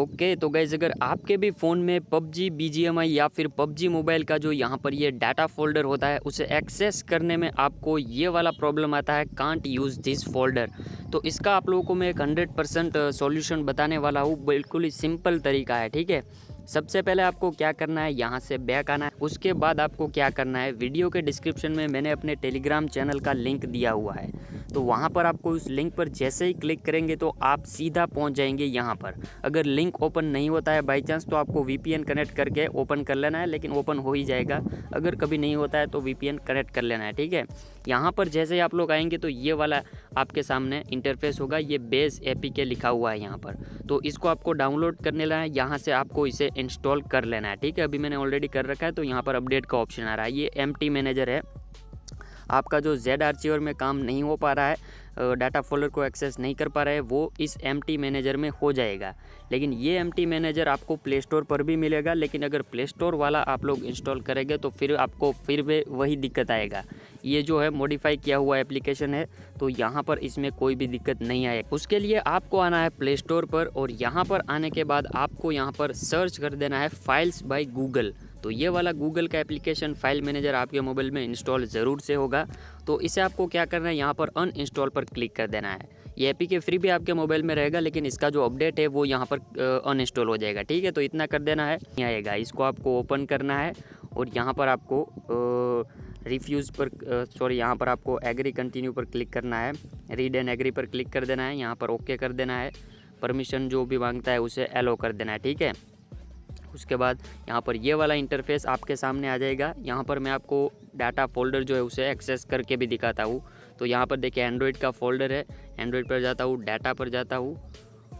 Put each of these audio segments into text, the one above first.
okay तो guys अगर आपके भी फ़ोन में पबजी बी या फिर पबजी मोबाइल का जो यहाँ पर ये डाटा फोल्डर होता है उसे एक्सेस करने में आपको ये वाला प्रॉब्लम आता है कांट यूज़ दिस फोल्डर तो इसका आप लोगों को मैं एक हंड्रेड परसेंट सोल्यूशन बताने वाला हूँ बिल्कुल ही सिंपल तरीका है ठीक है सबसे पहले आपको क्या करना है यहाँ से बैक आना है उसके बाद आपको क्या करना है वीडियो के डिस्क्रिप्शन में मैंने अपने टेलीग्राम चैनल का लिंक दिया हुआ है तो वहाँ पर आपको उस लिंक पर जैसे ही क्लिक करेंगे तो आप सीधा पहुँच जाएंगे यहाँ पर अगर लिंक ओपन नहीं होता है बाई चांस तो आपको वी कनेक्ट करके ओपन कर लेना है लेकिन ओपन हो ही जाएगा अगर कभी नहीं होता है तो वी कनेक्ट कर लेना है ठीक है यहाँ पर जैसे ही आप लोग आएंगे तो ये वाला आपके सामने इंटरफेस होगा ये बेस ए के लिखा हुआ है यहाँ पर तो इसको आपको डाउनलोड करने लेना है यहाँ से आपको इसे इंस्टॉल कर लेना है ठीक है अभी मैंने ऑलरेडी कर रखा है तो यहाँ पर अपडेट का ऑप्शन आ रहा है ये एम मैनेजर है आपका जो जेड आर्चीवर में काम नहीं हो पा रहा है डाटा फोल्डर को एक्सेस नहीं कर पा रहा है वो इस एम मैनेजर में हो जाएगा लेकिन ये एम मैनेजर आपको प्ले स्टोर पर भी मिलेगा लेकिन अगर प्ले स्टोर वाला आप लोग इंस्टॉल करेंगे तो फिर आपको फिर भी वही दिक्कत आएगा ये जो है मॉडिफाई किया हुआ एप्लीकेशन है तो यहाँ पर इसमें कोई भी दिक्कत नहीं आए उसके लिए आपको आना है प्ले स्टोर पर और यहाँ पर आने के बाद आपको यहाँ पर सर्च कर देना है फाइल्स बाई गूगल तो ये वाला गूगल का एप्लीकेशन फाइल मैनेजर आपके मोबाइल में इंस्टॉल ज़रूर से होगा तो इसे आपको क्या करना है यहाँ पर अन इंस्टॉल पर क्लिक कर देना है ये एपी के फ्री भी आपके मोबाइल में रहेगा लेकिन इसका जो अपडेट है वो यहाँ पर अन इंस्टॉल हो जाएगा ठीक है तो इतना कर देना है नहीं आएगा इसको आपको ओपन करना है और यहाँ पर आपको रिफ्यूज़ पर सॉरी यहाँ पर आपको एग्री कंटिन्यू पर क्लिक करना है रीड एंड एग्री पर क्लिक कर देना है यहाँ पर ओके कर देना है परमिशन जो भी मांगता है उसे एलो कर देना है ठीक है उसके बाद यहाँ पर ये वाला इंटरफेस आपके सामने आ जाएगा यहाँ पर मैं आपको डाटा फोल्डर जो है उसे एक्सेस करके भी दिखाता हूँ तो यहाँ पर देखिए एंड्रॉयड का फोल्डर है एंड्रॉयड पर जाता हूँ डाटा पर जाता हूँ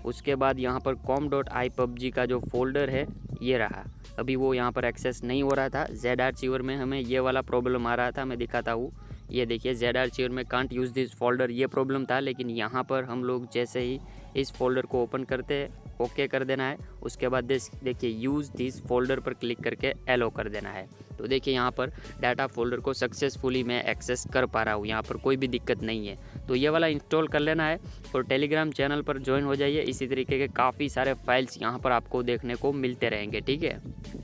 उसके बाद यहाँ पर कॉम डॉट आई पबजी का जो फोल्डर है ये रहा अभी वो यहाँ पर एक्सेस नहीं हो रहा था जेड आर में हमें ये वाला प्रॉब्लम आ रहा था मैं दिखाता हूँ ये देखिए जेड आर चेयर में कांट यूज़ दिस फोल्डर ये प्रॉब्लम था लेकिन यहाँ पर हम लोग जैसे ही इस फोल्डर को ओपन करते ओके कर देना है उसके बाद देखिए यूज़ दिस फोल्डर पर क्लिक करके एलो कर देना है तो देखिए यहाँ पर डाटा फोल्डर को सक्सेसफुली मैं एक्सेस कर पा रहा हूँ यहाँ पर कोई भी दिक्कत नहीं है तो ये वाला इंस्टॉल कर लेना है और टेलीग्राम चैनल पर ज्वाइन हो जाइए इसी तरीके के काफ़ी सारे फाइल्स यहाँ पर आपको देखने को मिलते रहेंगे ठीक है